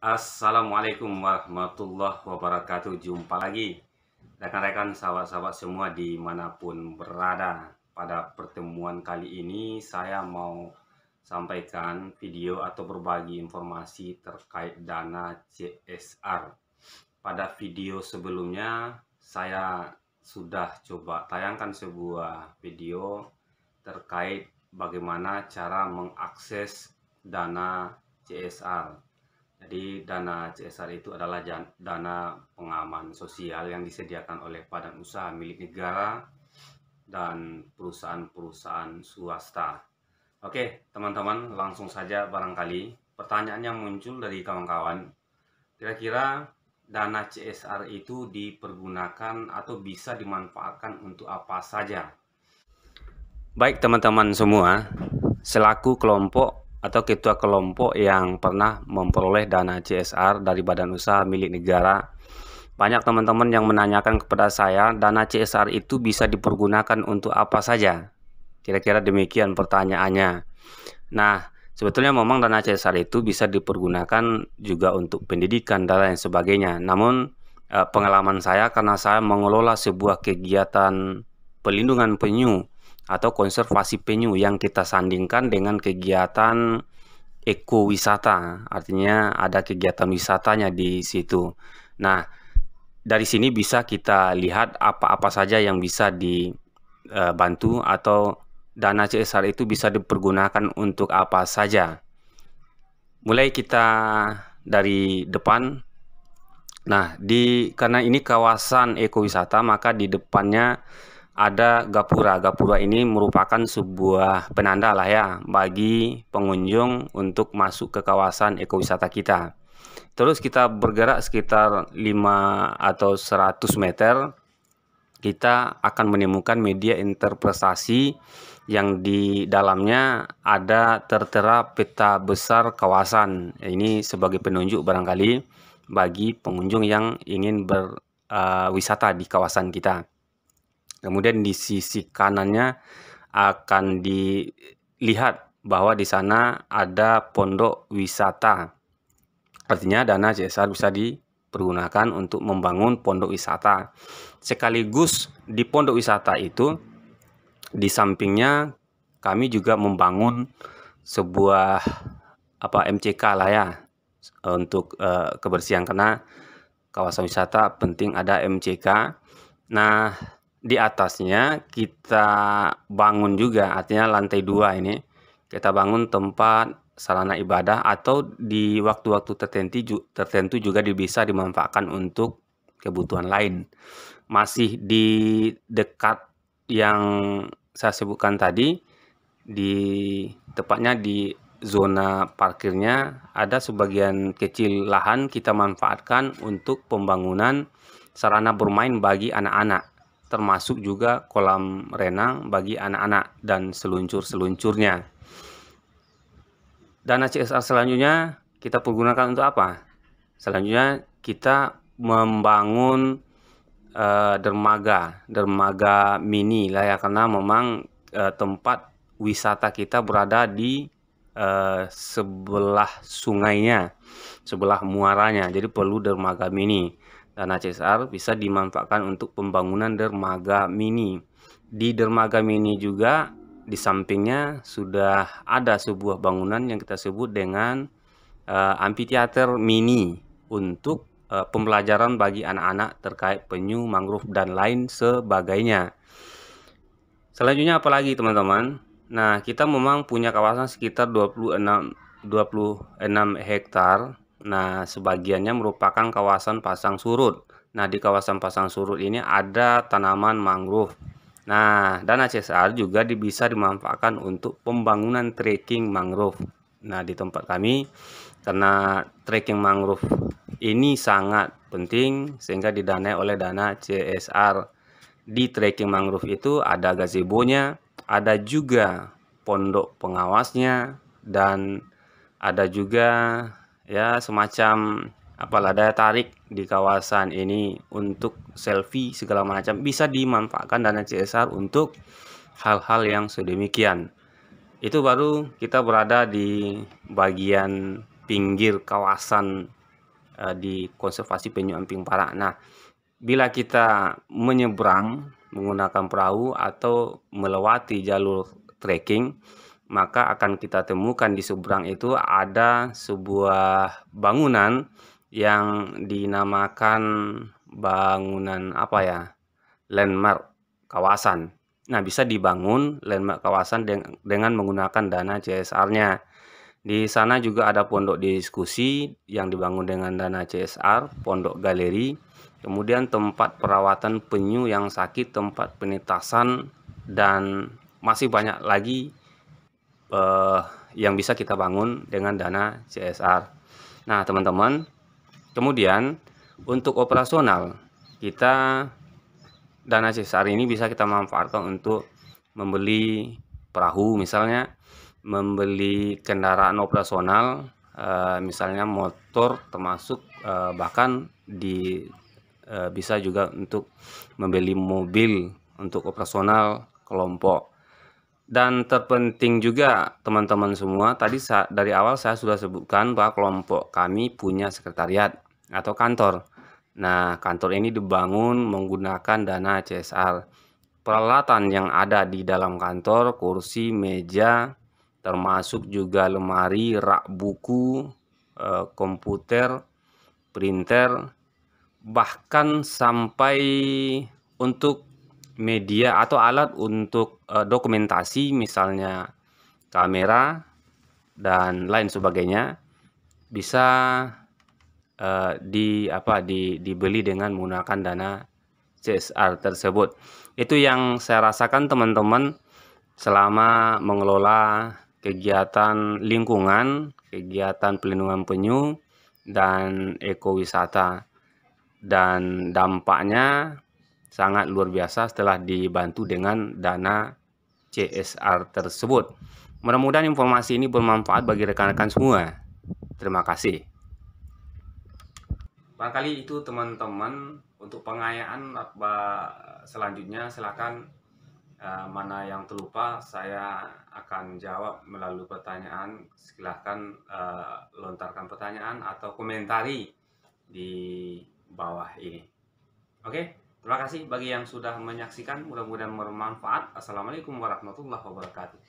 Assalamualaikum warahmatullahi wabarakatuh Jumpa lagi Rekan-rekan sahabat-sahabat semua dimanapun berada Pada pertemuan kali ini saya mau sampaikan video atau berbagi informasi terkait dana CSR Pada video sebelumnya saya sudah coba tayangkan sebuah video terkait bagaimana cara mengakses dana CSR jadi dana CSR itu adalah dana pengaman sosial yang disediakan oleh badan usaha milik negara dan perusahaan-perusahaan swasta. Oke, teman-teman, langsung saja barangkali pertanyaan yang muncul dari kawan-kawan. Kira-kira dana CSR itu dipergunakan atau bisa dimanfaatkan untuk apa saja? Baik teman-teman semua, selaku kelompok atau ketua kelompok yang pernah memperoleh dana CSR dari badan usaha milik negara. Banyak teman-teman yang menanyakan kepada saya, dana CSR itu bisa dipergunakan untuk apa saja? Kira-kira demikian pertanyaannya. Nah, sebetulnya memang dana CSR itu bisa dipergunakan juga untuk pendidikan dan lain sebagainya. Namun eh, pengalaman saya karena saya mengelola sebuah kegiatan pelindungan penyu atau konservasi penyu yang kita sandingkan dengan kegiatan ekowisata. Artinya ada kegiatan wisatanya di situ. Nah, dari sini bisa kita lihat apa-apa saja yang bisa dibantu e, atau dana CSR itu bisa dipergunakan untuk apa saja. Mulai kita dari depan. Nah, di karena ini kawasan ekowisata, maka di depannya ada gapura. Gapura ini merupakan sebuah penanda lah ya bagi pengunjung untuk masuk ke kawasan ekowisata kita. Terus kita bergerak sekitar 5 atau 100 meter, kita akan menemukan media interpretasi yang di dalamnya ada tertera peta besar kawasan. Ini sebagai penunjuk barangkali bagi pengunjung yang ingin berwisata eh, uh, di kawasan kita. Kemudian di sisi kanannya akan dilihat bahwa di sana ada pondok wisata. Artinya dana CSR bisa dipergunakan untuk membangun pondok wisata. Sekaligus di pondok wisata itu di sampingnya kami juga membangun sebuah apa MCK lah ya untuk uh, kebersihan karena kawasan wisata penting ada MCK. Nah, di atasnya kita bangun juga, artinya lantai dua ini kita bangun tempat sarana ibadah atau di waktu-waktu tertentu tertentu juga bisa dimanfaatkan untuk kebutuhan lain. Masih di dekat yang saya sebutkan tadi di tepatnya di zona parkirnya ada sebagian kecil lahan kita manfaatkan untuk pembangunan sarana bermain bagi anak-anak termasuk juga kolam renang bagi anak-anak dan seluncur-seluncurnya. Dana CSR selanjutnya kita pergunakan untuk apa? Selanjutnya kita membangun uh, dermaga, dermaga mini lah ya karena memang uh, tempat wisata kita berada di uh, sebelah sungainya, sebelah muaranya. Jadi perlu dermaga mini. Dana CSR bisa dimanfaatkan untuk pembangunan dermaga mini. Di dermaga mini juga di sampingnya sudah ada sebuah bangunan yang kita sebut dengan uh, eh, amphitheater mini untuk uh, pembelajaran bagi anak-anak terkait penyu, mangrove dan lain sebagainya. Selanjutnya apa lagi teman-teman? Nah, kita memang punya kawasan sekitar 26 26 hektar Nah, sebagiannya merupakan kawasan pasang surut. Nah, di kawasan pasang surut ini ada tanaman mangrove. Nah, dana CSR juga bisa dimanfaatkan untuk pembangunan trekking mangrove. Nah, di tempat kami, karena trekking mangrove ini sangat penting sehingga didanai oleh dana CSR. Di trekking mangrove itu ada gazebonya, ada juga pondok pengawasnya, dan ada juga ya semacam apalah daya tarik di kawasan ini untuk selfie segala macam bisa dimanfaatkan dana CSR untuk hal-hal yang sedemikian itu baru kita berada di bagian pinggir kawasan eh, di konservasi penyu emping Parak. Nah, bila kita menyeberang menggunakan perahu atau melewati jalur trekking maka akan kita temukan di seberang itu ada sebuah bangunan yang dinamakan bangunan apa ya landmark kawasan. Nah bisa dibangun landmark kawasan dengan menggunakan dana CSR-nya. Di sana juga ada pondok diskusi yang dibangun dengan dana CSR, pondok galeri, kemudian tempat perawatan penyu yang sakit, tempat penitasan dan masih banyak lagi uh, yang bisa kita bangun dengan dana CSR. Nah, teman-teman, kemudian untuk operasional, kita dana CSR ini bisa kita manfaatkan untuk membeli perahu misalnya, membeli kendaraan operasional, uh, misalnya motor termasuk uh, bahkan di bisa juga untuk membeli mobil untuk operasional kelompok dan terpenting juga teman-teman semua, tadi dari awal saya sudah sebutkan bahwa kelompok kami punya sekretariat atau kantor. Nah, kantor ini dibangun menggunakan dana CSR. Peralatan yang ada di dalam kantor, kursi, meja, termasuk juga lemari, rak buku, eh, komputer, printer, bahkan sampai untuk media atau alat untuk uh, dokumentasi misalnya kamera dan lain sebagainya bisa uh, di apa di, dibeli dengan menggunakan dana CSR tersebut. Itu yang saya rasakan teman-teman selama mengelola kegiatan lingkungan, kegiatan pelindungan penyu dan ekowisata dan dampaknya sangat luar biasa setelah dibantu dengan dana CSR tersebut. Mudah-mudahan informasi ini bermanfaat bagi rekan-rekan semua. Terima kasih. Barangkali itu teman-teman untuk pengayaan apa selanjutnya silakan eh, mana yang terlupa saya akan jawab melalui pertanyaan. Silahkan eh, lontarkan pertanyaan atau komentari di bawah ini. Oke? Okay? Terima kasih bagi yang sudah menyaksikan, mudah-mudahan bermanfaat. Assalamualaikum warahmatullahi wabarakatuh.